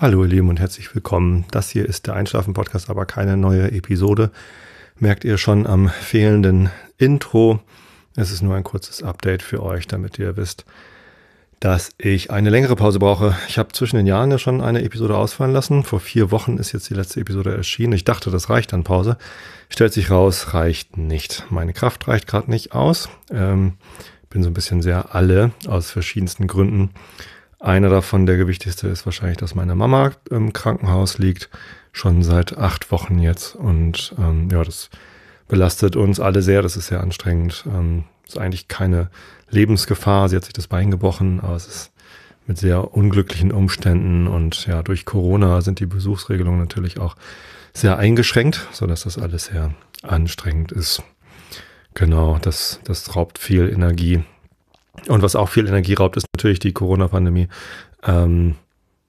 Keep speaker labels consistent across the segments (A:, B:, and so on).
A: Hallo ihr Lieben und herzlich willkommen. Das hier ist der Einschlafen-Podcast, aber keine neue Episode. Merkt ihr schon am fehlenden Intro. Es ist nur ein kurzes Update für euch, damit ihr wisst, dass ich eine längere Pause brauche. Ich habe zwischen den Jahren ja schon eine Episode ausfallen lassen. Vor vier Wochen ist jetzt die letzte Episode erschienen. Ich dachte, das reicht an Pause. Stellt sich raus, reicht nicht. Meine Kraft reicht gerade nicht aus. Ähm, bin so ein bisschen sehr alle aus verschiedensten Gründen. Einer davon, der gewichtigste, ist wahrscheinlich, dass meine Mama im Krankenhaus liegt, schon seit acht Wochen jetzt. Und ähm, ja, das belastet uns alle sehr, das ist sehr anstrengend. Ähm, ist eigentlich keine Lebensgefahr, sie hat sich das Bein gebrochen, aber es ist mit sehr unglücklichen Umständen und ja, durch Corona sind die Besuchsregelungen natürlich auch sehr eingeschränkt, sodass das alles sehr anstrengend ist. Genau, das, das raubt viel Energie und was auch viel Energie raubt, ist natürlich die Corona-Pandemie. Ähm,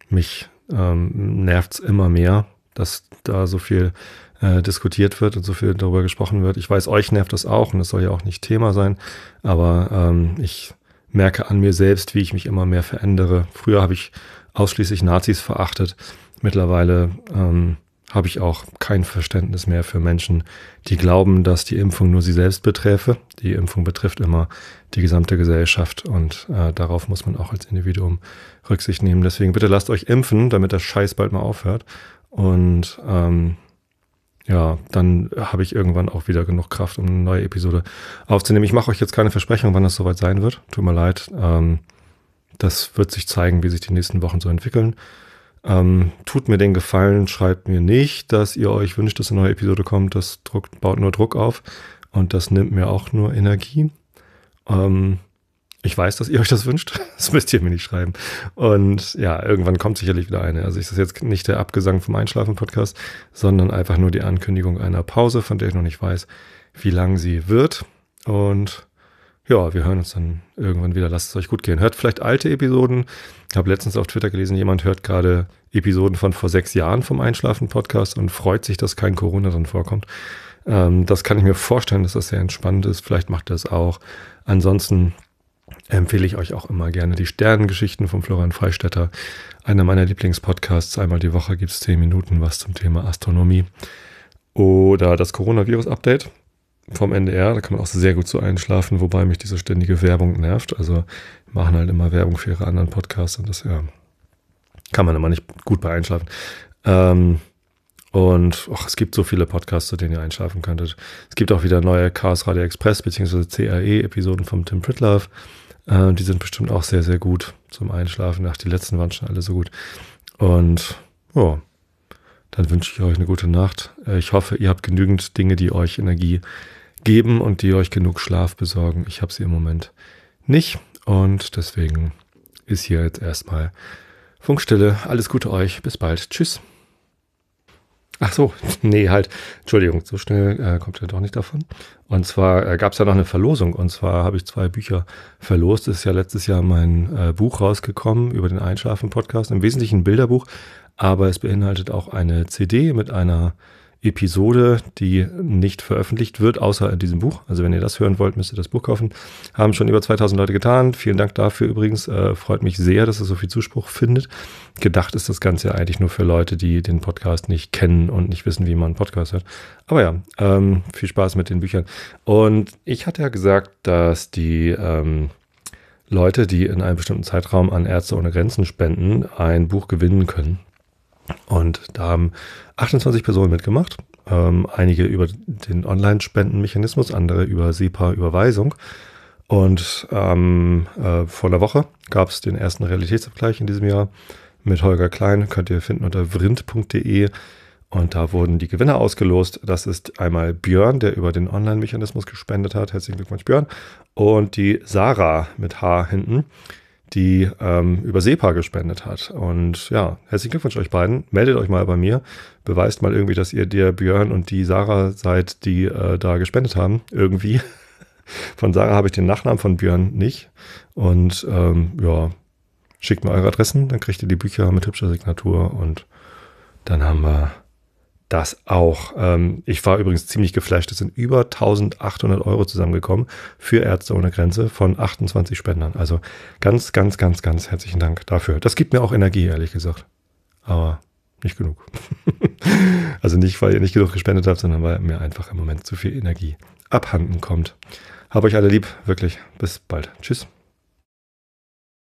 A: mich ähm, nervt es immer mehr, dass da so viel äh, diskutiert wird und so viel darüber gesprochen wird. Ich weiß, euch nervt das auch und das soll ja auch nicht Thema sein, aber ähm, ich merke an mir selbst, wie ich mich immer mehr verändere. Früher habe ich ausschließlich Nazis verachtet. Mittlerweile ähm, habe ich auch kein Verständnis mehr für Menschen, die glauben, dass die Impfung nur sie selbst beträfe. Die Impfung betrifft immer die gesamte Gesellschaft und äh, darauf muss man auch als Individuum Rücksicht nehmen. Deswegen bitte lasst euch impfen, damit das Scheiß bald mal aufhört. Und ähm, ja, dann habe ich irgendwann auch wieder genug Kraft, um eine neue Episode aufzunehmen. Ich mache euch jetzt keine Versprechung, wann das soweit sein wird. Tut mir leid. Ähm, das wird sich zeigen, wie sich die nächsten Wochen so entwickeln. Ähm, tut mir den Gefallen, schreibt mir nicht, dass ihr euch wünscht, dass eine neue Episode kommt. Das druckt, baut nur Druck auf und das nimmt mir auch nur Energie. Ähm, ich weiß, dass ihr euch das wünscht. Das müsst ihr mir nicht schreiben. Und ja, irgendwann kommt sicherlich wieder eine. Also ist das jetzt nicht der Abgesang vom Einschlafen-Podcast, sondern einfach nur die Ankündigung einer Pause, von der ich noch nicht weiß, wie lang sie wird. Und ja, wir hören uns dann irgendwann wieder. Lasst es euch gut gehen. Hört vielleicht alte Episoden. Ich habe letztens auf Twitter gelesen, jemand hört gerade Episoden von vor sechs Jahren vom Einschlafen-Podcast und freut sich, dass kein Corona drin vorkommt. Ähm, das kann ich mir vorstellen, dass das sehr entspannt ist. Vielleicht macht das auch. Ansonsten empfehle ich euch auch immer gerne die Sternengeschichten von Florian Freistetter. Einer meiner Lieblingspodcasts. Einmal die Woche gibt es zehn Minuten was zum Thema Astronomie. Oder das Coronavirus-Update vom NDR, da kann man auch sehr gut so einschlafen, wobei mich diese ständige Werbung nervt. Also machen halt immer Werbung für ihre anderen Podcasts und das ja, kann man immer nicht gut bei einschlafen. Ähm, und och, es gibt so viele Podcasts, zu denen ihr einschlafen könntet. Es gibt auch wieder neue Chaos Radio Express bzw. CAE-Episoden vom Tim Pritlove. Äh, die sind bestimmt auch sehr, sehr gut zum Einschlafen. Ach, die letzten waren schon alle so gut. Und ja, dann wünsche ich euch eine gute Nacht. Äh, ich hoffe, ihr habt genügend Dinge, die euch Energie geben und die euch genug Schlaf besorgen. Ich habe sie im Moment nicht und deswegen ist hier jetzt erstmal Funkstille. Alles Gute euch, bis bald. Tschüss. Ach so, nee, halt. Entschuldigung, so schnell äh, kommt ihr doch nicht davon. Und zwar äh, gab es ja noch eine Verlosung. Und zwar habe ich zwei Bücher verlost. Es ist ja letztes Jahr mein äh, Buch rausgekommen über den Einschlafen-Podcast. Im Wesentlichen ein Bilderbuch, aber es beinhaltet auch eine CD mit einer Episode, die nicht veröffentlicht wird, außer in diesem Buch. Also wenn ihr das hören wollt, müsst ihr das Buch kaufen. Haben schon über 2000 Leute getan. Vielen Dank dafür übrigens. Äh, freut mich sehr, dass es so viel Zuspruch findet. Gedacht ist das Ganze ja eigentlich nur für Leute, die den Podcast nicht kennen und nicht wissen, wie man einen Podcast hört. Aber ja, ähm, viel Spaß mit den Büchern. Und ich hatte ja gesagt, dass die... Ähm, Leute, die in einem bestimmten Zeitraum an Ärzte ohne Grenzen spenden, ein Buch gewinnen können. Und da haben 28 Personen mitgemacht, ähm, einige über den Online-Spendenmechanismus, andere über SEPA-Überweisung. Und ähm, äh, vor einer Woche gab es den ersten Realitätsabgleich in diesem Jahr mit Holger Klein. Könnt ihr finden unter vrind.de. Und da wurden die Gewinner ausgelost. Das ist einmal Björn, der über den Online-Mechanismus gespendet hat. Herzlichen Glückwunsch, Björn. Und die Sarah mit H hinten, die ähm, über SEPA gespendet hat. Und ja, herzlichen Glückwunsch euch beiden. Meldet euch mal bei mir. Beweist mal irgendwie, dass ihr der Björn und die Sarah seid, die äh, da gespendet haben. Irgendwie. Von Sarah habe ich den Nachnamen von Björn nicht. Und ähm, ja, schickt mir eure Adressen, dann kriegt ihr die Bücher mit hübscher Signatur und dann haben wir das auch. Ähm, ich war übrigens ziemlich geflasht. Es sind über 1800 Euro zusammengekommen für Ärzte ohne Grenze von 28 Spendern. Also ganz, ganz, ganz, ganz herzlichen Dank dafür. Das gibt mir auch Energie, ehrlich gesagt. Aber nicht genug. also nicht, weil ihr nicht genug gespendet habt, sondern weil mir einfach im Moment zu viel Energie abhanden kommt. Hab euch alle lieb, wirklich. Bis bald. Tschüss.